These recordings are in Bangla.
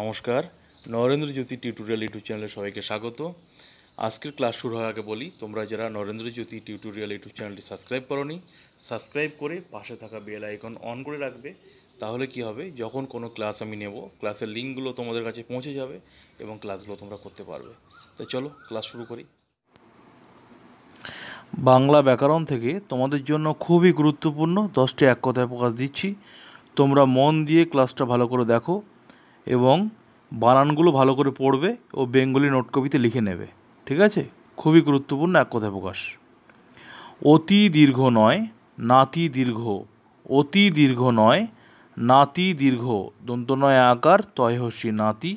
নমস্কার নরেন্দ্র জ্যোতি টিউটোরিয়াল ইউটিউব চ্যানেলে সবাইকে স্বাগত আজকের ক্লাস শুরু হওয়ার আগে বলি তোমরা যারা নরেন্দ্র জ্যোতি টিউটোরিয়াল ইউটিউব চ্যানেলটি সাবস্ক্রাইব করনি সাবস্ক্রাইব করে পাশে থাকা বেল আইকন অন করে রাখবে তাহলে কি হবে যখন কোনো ক্লাস আমি নেব ক্লাসের লিঙ্কগুলো তোমাদের কাছে পৌঁছে যাবে এবং ক্লাসগুলো তোমরা করতে পারবে তো চলো ক্লাস শুরু করি বাংলা ব্যাকরণ থেকে তোমাদের জন্য খুবই গুরুত্বপূর্ণ দশটি এক কথায় প্রকাশ দিচ্ছি তোমরা মন দিয়ে ক্লাসটা ভালো করে দেখো এবং বানানগুলো ভালো করে পড়বে ও বেঙ্গলি নোট কপিতে লিখে নেবে ঠিক আছে খুবই গুরুত্বপূর্ণ এক কথা প্রকাশ অতি দীর্ঘ নয় নাতি দীর্ঘ অতি দীর্ঘ নয় নাতি দীর্ঘ দন্তনয় আকার তয়হসি নাতি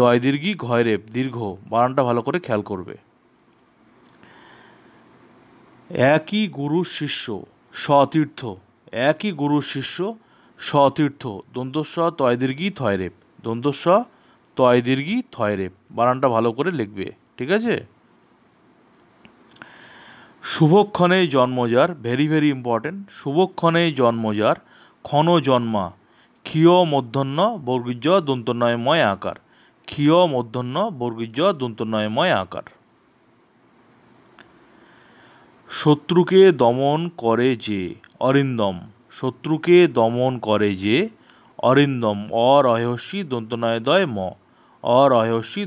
দয় দীর্ঘি ঘয়রেপ দীর্ঘ বানানটা ভালো করে খেয়াল করবে একই গুরু শিষ্য সতীর্থ একই গুরু শিষ্য সতীর্থ দন্তস্ব তয় দীর্ঘি থয়রেপ দন্তস্ব তয় দীর্ঘি থয় রেপ বানানটা ভালো করে লিখবে ঠিক আছে শুভক্ষণে জন্মজার ভেরি ভেরি ইম্পর্টেন্ট শুভক্ষণে জন্মজার ক্ষণ জন্মা ক্ষীয় মধ্যন্ন বর্গীজ দন্তনয়ময় আকার ক্ষীয় মধ্যন্ন বর্গীজ দন্তনয়ময় আকার শত্রুকে দমন করে যে অরিন্দম শত্রুকে দমন করে যে অরিন্দম দন্তনয় দয় ম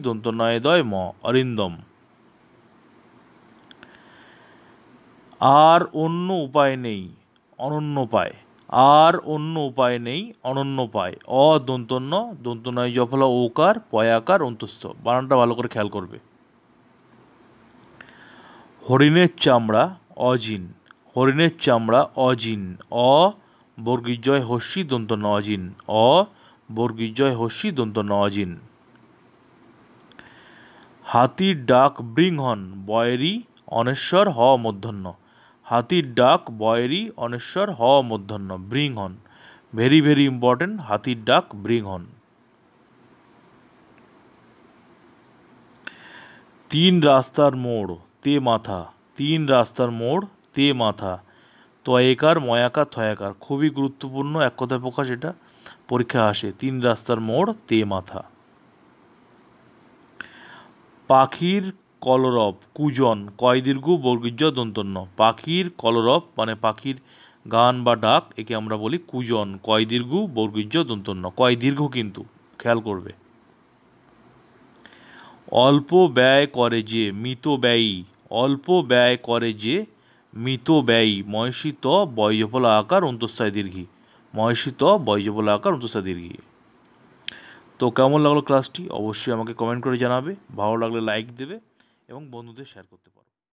দন্তনয় দয় ম অরিন্দম আর অন্য উপায় নেই অনন্য পায় আর অন্য উপায় নেই অনন্য পায় অদন্তন্য দন্তনয় জফলা ওকার পয়াকার অন্তস্থ বানানটা ভালো করে খেয়াল করবে হরিণের চামড়া অজিন হরিণের চামড়া অজিন অ বর্গিজয় হস্যি দন্ত নজিন অ বর্গিজয় হস্যি দন্ত নজিন হাতির ডাক বৃংহন বয়েরি অনেশ্বর হ মধ্যন্ন হাতির ডাক বয়েরি অনেশ্বর হ মধ্যাহ্ন বৃংহন ভেরি ভেরি ইম্পর্টেন্ট হাতির ডাক বৃংহন তিন রাস্তার মোড় তে মাথা তিন রাস্তার মোড় তে মাথা তয়েকার ময়াকার থয়াকার খুবই গুরুত্বপূর্ণ এক কথায় প্রকাশ এটা পরীক্ষা আসে তিন রাস্তার মোড় তে মাথা পাখির কলরব কুজন কয় দীর্ঘ বর্গীর্য দন্তন্য পাখির কলরব মানে পাখির গান বা ডাক একে আমরা বলি কুজন কয় দীর্ঘ বর্গীর্য দন্তন্য কয় দীর্ঘ কিন্তু খেয়াল করবে অল্প ব্যয় করে যে মিত ব্যয়ী অল্প ব্যয় করে যে মিত ব্যয়ী মহিষিত বয়জপলা আকার অন্তঃস্থায় দীর্ঘী মহিষিত বয়জপলা আকার অন্তঃস্থায় দীর্ঘি তো কেমন লাগলো ক্লাসটি অবশ্যই আমাকে কমেন্ট করে জানাবে ভালো লাগলে লাইক দেবে এবং বন্ধুদের শেয়ার করতে পারো